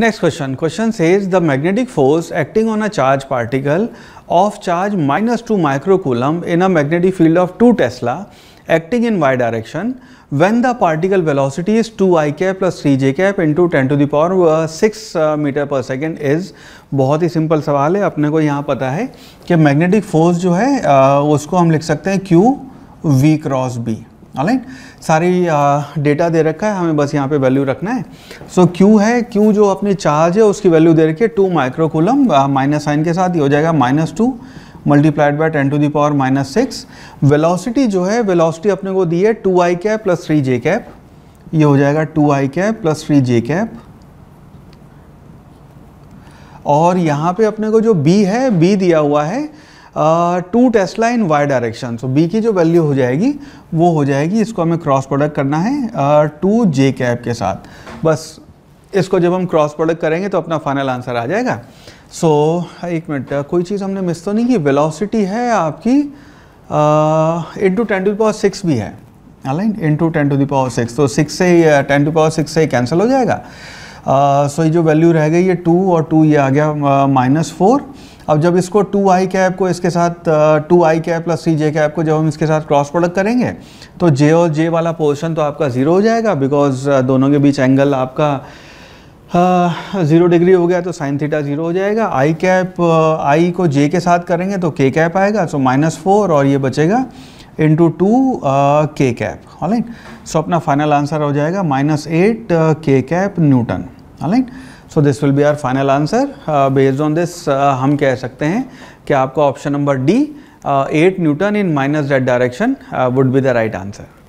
next question question is the magnetic force acting on a charge particle of charge minus two microcoulomb in a magnetic field of two tesla acting in Y direction when the particle velocity is two I cap plus three J cap into ten to the power six metre per second is बहुत ही simple सवाल है अपने को यहाँ पता है कि मैग्नेटिक फोर्स जो है uh, उसको हम लिख सकते हैं Q V cross B alright सारी डेटा दे रखा है हमें बस यहाँ पे वैल्यू रखना है सो so, क्यू है क्यू जो अपने चार्ज है उसकी वैल्यू दे रखी है टू माइक्रोकुलम माइनस साइन के साथ ये हो जाएगा minus two multiplied by ten to the power minus six velocity जो है वेलोसिटी अपने को दी है two I cap plus three J cap ये हो जाएगा two I cap plus three J cap और यहाँ पे अपने को जो बी है बी दिया हुआ है two tesla Y direction so B की जो वैल्यू हो जाएगी वो हो जाएगी इसको हमें क्रॉस प्रोडक्ट करना है टू जे कैप के साथ बस इसको जब हम क्रॉस प्रोडक्ट करेंगे तो अपना फाइनल आंसर आ जाएगा सो so, एक मिनट कोई चीज़ हमने मिस तो नहीं की वेलोसिटी है आपकी into ten to power six भी है इन into ten to the power six तो सिक्स से ही टेन टू पावर सिक्स से ही कैंसिल हो जाएगा सो uh, so ये जो वैल्यू रह गई ये टू और टू ये आ गया माइनस uh, फोर अब जब इसको टू आई कैप को इसके साथ two I cap plus three J cap को जब हम इसके साथ क्रॉस प्रोडक्ट करेंगे तो जे और जे वाला पोर्शन तो आपका ज़ीरो हो जाएगा बिकॉज दोनों के बीच एंगल आपका ज़ीरो डिग्री हो गया तो साइन थीटा ज़ीरो हो जाएगा आई कैप आई को जे के साथ करेंगे तो के कैप आएगा सो माइनस फोर और ये बचेगा इंटू टू के कैप ऑल सो अपना फाइनल आंसर हो जाएगा माइनस एट के cap newton alright so this will be our final answer based on this हम कह सकते हैं कि आपको option number D eight newton in minus Z direction would be the right answer